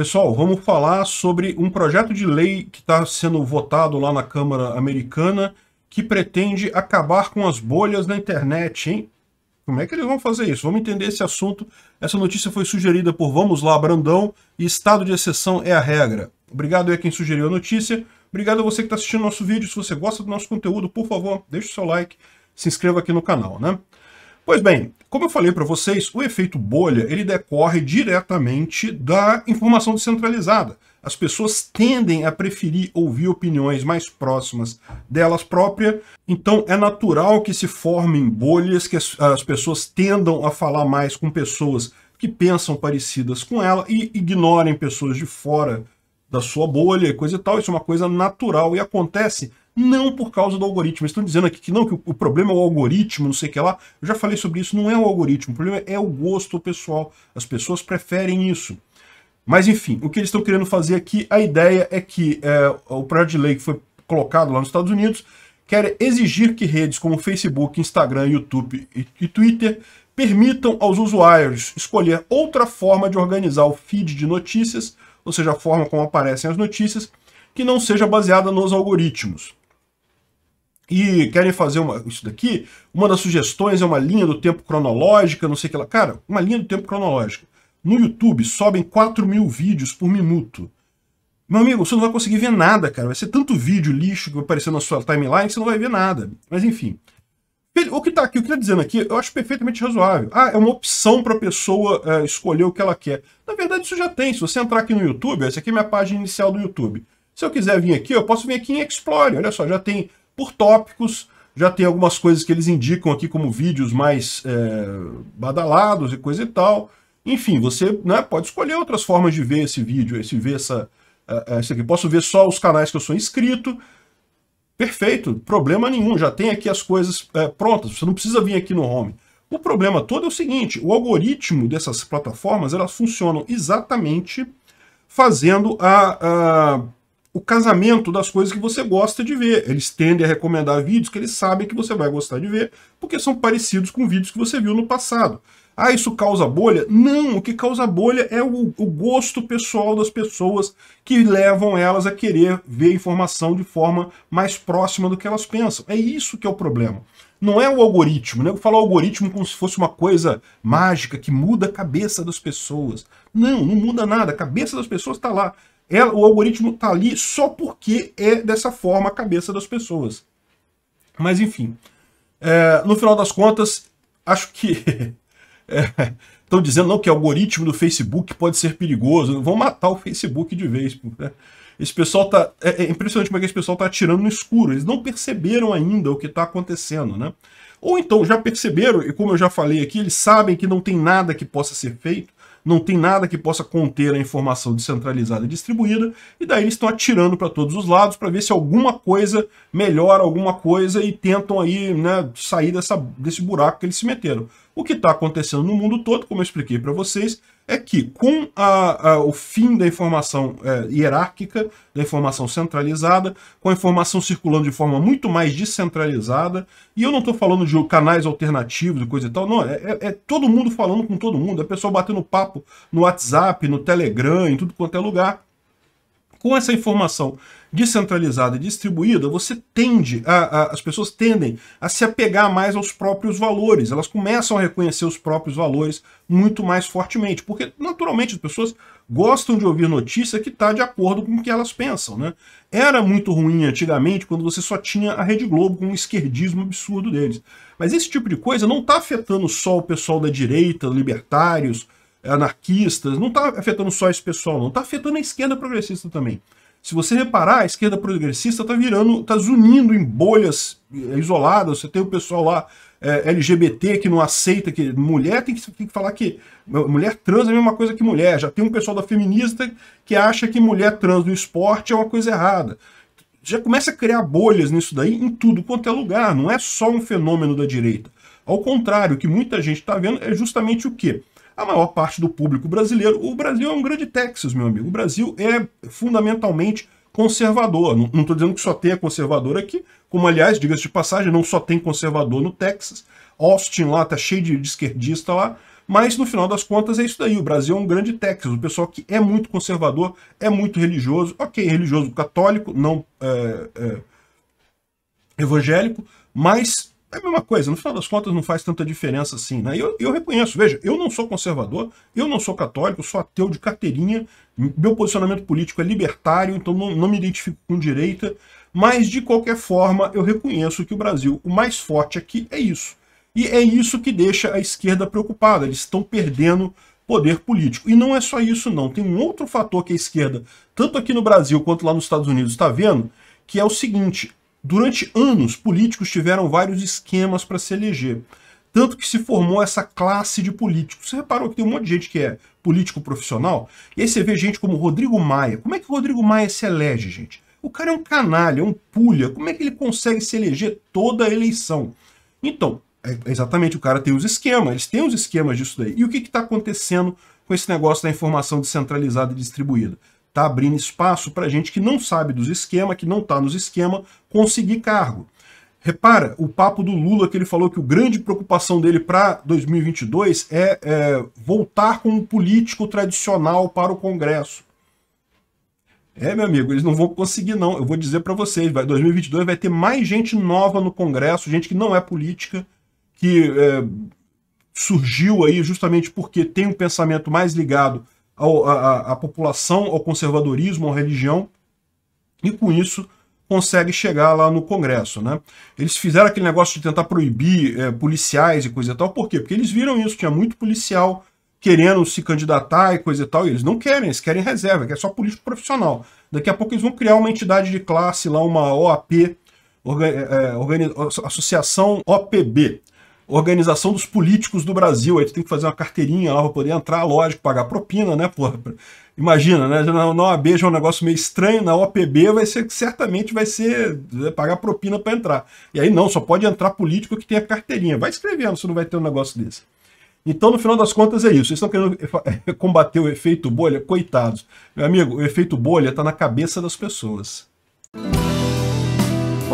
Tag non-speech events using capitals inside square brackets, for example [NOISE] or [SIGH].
Pessoal, vamos falar sobre um projeto de lei que está sendo votado lá na Câmara Americana que pretende acabar com as bolhas na internet, hein? Como é que eles vão fazer isso? Vamos entender esse assunto. Essa notícia foi sugerida por Vamos Lá Brandão e estado de exceção é a regra. Obrigado aí a quem sugeriu a notícia. Obrigado a você que está assistindo nosso vídeo. Se você gosta do nosso conteúdo, por favor, deixe o seu like, se inscreva aqui no canal, né? Pois bem, como eu falei para vocês, o efeito bolha ele decorre diretamente da informação descentralizada. As pessoas tendem a preferir ouvir opiniões mais próximas delas próprias, então é natural que se formem bolhas, que as, pessoas tendam a falar mais com pessoas que pensam parecidas com ela e ignorem pessoas de fora da sua bolha e coisa e tal. Isso é uma coisa natural e acontece não por causa do algoritmo. Estão dizendo aqui que não, que o problema é o algoritmo, não sei o que lá. Eu já falei sobre isso, não é o algoritmo. O problema é o gosto pessoal. As pessoas preferem isso. Mas enfim, o que eles estão querendo fazer aqui, a ideia é que é, o projeto de lei que foi colocado lá nos Estados Unidos quer exigir que redes como Facebook, Instagram, YouTube e, e Twitter permitam aos usuários escolher outra forma de organizar o feed de notícias, ou seja, a forma como aparecem as notícias, que não seja baseada nos algoritmos e querem fazer uma, isso daqui, uma das sugestões é uma linha do tempo cronológica, não sei o que lá. Cara, uma linha do tempo cronológica. No YouTube sobem 4 mil vídeos por minuto. Meu amigo, você não vai conseguir ver nada, cara. Vai ser tanto vídeo lixo que vai aparecer na sua timeline que você não vai ver nada. Mas enfim. O que tá aqui, o que tá dizendo aqui, eu acho perfeitamente razoável. Ah, é uma opção para a pessoa eh, escolher o que ela quer. Na verdade, isso já tem. Se você entrar aqui no YouTube, essa aqui é minha página inicial do YouTube. Se eu quiser vir aqui, eu posso vir aqui em Explore. Olha só, já tem por tópicos. Já tem algumas coisas que eles indicam aqui como vídeos mais é, badalados e coisa e tal. Enfim, você né, pode escolher outras formas de ver esse vídeo, esse ver essa, é, é, essa aqui. Posso ver só os canais que eu sou inscrito. Perfeito, problema nenhum. Já tem aqui as coisas é, prontas. Você não precisa vir aqui no home. O problema todo é o seguinte: o algoritmo dessas plataformas elas funcionam exatamente fazendo a, a o casamento das coisas que você gosta de ver. Eles tendem a recomendar vídeos que eles sabem que você vai gostar de ver, porque são parecidos com vídeos que você viu no passado. Ah, isso causa bolha? Não, o que causa bolha é o, o gosto pessoal das pessoas que levam elas a querer ver informação de forma mais próxima do que elas pensam. É isso que é o problema não é o algoritmo, né? Eu falo algoritmo como se fosse uma coisa mágica que muda a cabeça das pessoas. Não, não muda nada. A cabeça das pessoas está lá. Ela, é, o algoritmo está ali só porque é dessa forma a cabeça das pessoas. Mas enfim, é, no final das contas, acho que estão [LAUGHS] é, dizendo não que o algoritmo do Facebook pode ser perigoso, vão matar o Facebook de vez. Né? Esse pessoal tá. É, é impressionante como é que esse pessoal tá atirando no escuro. Eles não perceberam ainda o que está acontecendo, né? Ou então já perceberam, e como eu já falei aqui, eles sabem que não tem nada que possa ser feito, não tem nada que possa conter a informação descentralizada e distribuída, e daí eles estão atirando para todos os lados para ver se alguma coisa melhora alguma coisa e tentam aí né, sair dessa, desse buraco que eles se meteram. O que está acontecendo no mundo todo, como eu expliquei para vocês, é que com a, a, o fim da informação é, hierárquica, da informação centralizada, com a informação circulando de forma muito mais descentralizada, e eu não estou falando de canais alternativos e coisa e tal, não, é, é, é, todo mundo falando com todo mundo, é pessoal batendo papo no WhatsApp, no Telegram, em tudo quanto é lugar, com essa informação descentralizada e distribuída, você tende, a, a, as pessoas tendem a se apegar mais aos próprios valores, elas começam a reconhecer os próprios valores muito mais fortemente, porque naturalmente as pessoas gostam de ouvir notícia que está de acordo com o que elas pensam. Né? Era muito ruim antigamente quando você só tinha a Rede Globo com um esquerdismo absurdo deles. Mas esse tipo de coisa não está afetando só o pessoal da direita, libertários, anarquistas, não está afetando só esse pessoal, não. Está afetando a esquerda progressista também. Se você reparar, a esquerda progressista está virando, está zunindo em bolhas eh, isoladas. Você tem o pessoal lá é, eh, LGBT que não aceita que mulher tem que, tem que falar que mulher trans é a mesma coisa que mulher. Já tem um pessoal da feminista que acha que mulher trans no esporte é uma coisa errada. Já começa a criar bolhas nisso daí em tudo quanto é lugar. Não é só um fenômeno da direita. Ao contrário, o que muita gente está vendo é justamente o quê? a maior parte do público brasileiro. O Brasil é um grande Texas, meu amigo. O Brasil é fundamentalmente conservador. Não estou dizendo que só tenha conservador aqui, como aliás, diga-se de passagem, não só tem conservador no Texas. Austin lá tá cheio de, de esquerdista lá, mas no final das contas é isso daí. O Brasil é um grande Texas. O pessoal que é muito conservador, é muito religioso, ok, religioso católico, não é, é, evangélico, mas é a mesma coisa, no final das contas não faz tanta diferença assim. Né? eu, eu reconheço, veja, eu não sou conservador, eu não sou católico, sou ateu de carteirinha, meu posicionamento político é libertário, então não, não me identifico com direita, mas de qualquer forma eu reconheço que o Brasil, o mais forte aqui é isso. E é isso que deixa a esquerda preocupada, eles estão perdendo poder político. E não é só isso não, tem um outro fator que a esquerda, tanto aqui no Brasil quanto lá nos Estados Unidos, está vendo, que é o seguinte, Durante anos, políticos tiveram vários esquemas para se eleger. Tanto que se formou essa classe de políticos. Você reparou que tem um monte de gente que é político profissional? E aí você vê gente como Rodrigo Maia. Como é que o Rodrigo Maia se elege, gente? O cara é um canalha, é um pulha. Como é que ele consegue se eleger toda a eleição? Então, é exatamente, o cara tem os esquemas, eles têm os esquemas disso daí. E o que está acontecendo com esse negócio da informação descentralizada e distribuída? Está abrindo espaço para gente que não sabe dos esquemas, que não está nos esquemas, conseguir cargo. Repara, o papo do Lula que ele falou que o grande preocupação dele para 2022 é, é, voltar com um político tradicional para o Congresso. É, meu amigo, eles não vão conseguir não. Eu vou dizer para vocês, vai, 2022 vai ter mais gente nova no Congresso, gente que não é política, que é, surgiu aí justamente porque tem um pensamento mais ligado a, população ao conservadorismo, à religião, e com isso consegue chegar lá no Congresso. Né? Eles fizeram aquele negócio de tentar proibir é, policiais e coisa e tal. Por quê? Porque eles viram isso, tinha muito policial querendo se candidatar e coisa e tal, e eles não querem, eles querem reserva, que é só político profissional. Daqui a pouco eles vão criar uma entidade de classe lá, uma OAP, é, é, Organi é, Associação OPB, organização dos políticos do Brasil. Aí tu tem que fazer uma carteirinha lá para poder entrar, lógico, pagar propina, né, porra? Imagina, né? Na, OAB já é um negócio meio estranho, na OPB vai ser certamente vai ser pagar propina para entrar. E aí não, só pode entrar político que tenha carteirinha. Vai escrevendo, você não vai ter um negócio desse. Então, no final das contas, é isso. Vocês estão querendo [LAUGHS] combater o efeito bolha? Coitados. Meu amigo, o efeito bolha está na cabeça das pessoas.